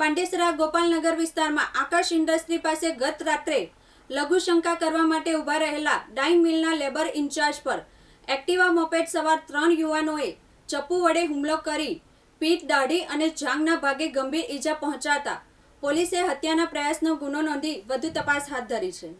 પાંડેસરા ગોપાલનગર વિસ્તારમાં આકાશ ઇન્ડસ્ટ્રી પાસે ગત રાત્રે લઘુશંકા કરવા માટે ઊભા રહેલા ડાઈંગ મિલના લેબર ઇન્ચાર્જ પર એક્ટિવા મોપેડ સવાર ત્રણ યુવાનોએ ચપ્પુ વડે હુમલો કરી પીઠ દાઢી અને જાંગના ભાગે ગંભીર ઈજા પહોંચાતા પોલીસે હત્યાના પ્રયાસનો ગુનો નોંધી વધુ તપાસ હાથ ધરી છે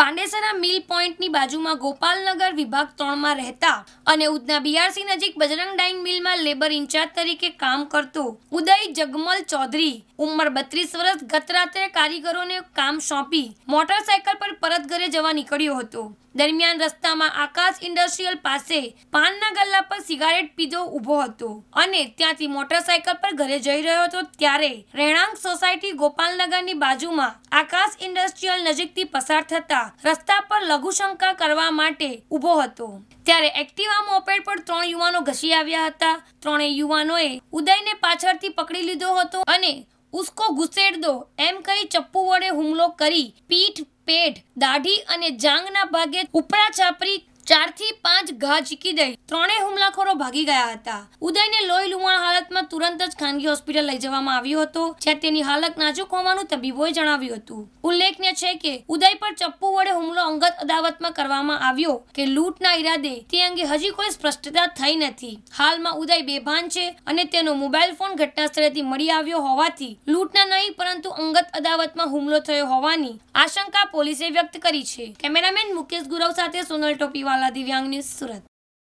પાંડેસરા મિલ પોઈન્ટની બાજુમાં ગોપાલનગર વિભાગ ત્રણમાં રહેતા અને ઉદના બીઆરસી નજીક બજરંગ ડાઇંગ મિલમાં લેબર ઇન્ચાર્જ તરીકે કામ કરતો ઉદય જગમલ ચૌધરી ઉંમર બત્રીસ વર્ષ ગત રાત્રે કારીગરોને કામ સોંપી મોટરસાયકલ પર પરત ઘરે જવા નીકળ્યો હતો દરમિયાન રસ્તામાં આકાશ ઇન્ડસ્ટ્રીયલ પાસે પાનના ગલ્લા પર સિગારેટ પીધો ઊભો હતો અને ત્યાંથી મોટરસાયકલ પર ઘરે જઈ રહ્યો હતો ત્યારે રહેણાંક સોસાયટી ગોપાલનગરની બાજુમાં આકાશ ઇન્ડસ્ટ્રીયલ નજીકથી પસાર થતા રસ્તા પર લઘુશંકા કરવા માટે ઉભો હતો ત્યારે એક્ટિવા મોપેડ પર ત્રણ યુવાનો ઘસી આવ્યા હતા ત્રણેય યુવાનોએ ઉદયને પાછળથી પકડી લીધો હતો અને ઉસકો ઘુસેડ દો એમ કહી ચપ્પુ વડે હુમલો કરી પીઠ પેઢ દાઢી અને જાંગના ભાગે ઉપરા છાપરી ચારથી પાંચ ઘા ચીકી દઈ ત્રણેય હુમલાખોરો ભાગી ગયા હતા ઉદયને લોહી લુવાણ હાલતમાં તુરંત જ ખાનગી હોસ્પિટલ લઈ જવામાં આવ્યો હતો જ્યાં તેની હાલત નાજુક હોવાનું તબીબોએ જણાવ્યું હતું ઉલ્લેખનીય છે કે ઉદય પર ચપ્પુ વડે હુમલો અંગત અદાવતમાં કરવામાં આવ્યો કે લૂંટના ઈરાદે તે અંગે હજી કોઈ સ્પષ્ટતા થઈ નથી હાલમાં ઉદય બેભાન છે અને તેનો મોબાઈલ ફોન ઘટના સ્થળેથી મળી આવ્યો હોવાથી લૂંટના નહીં પરંતુ અંગત અદાવતમાં હુમલો થયો હોવાની આશંકા પોલીસે વ્યક્ત કરી છે કેમેરામેન મુકેશ ગુરવ સાથે સોનલ ટોપીવાળા માલા દિવ્યાંગની સુરત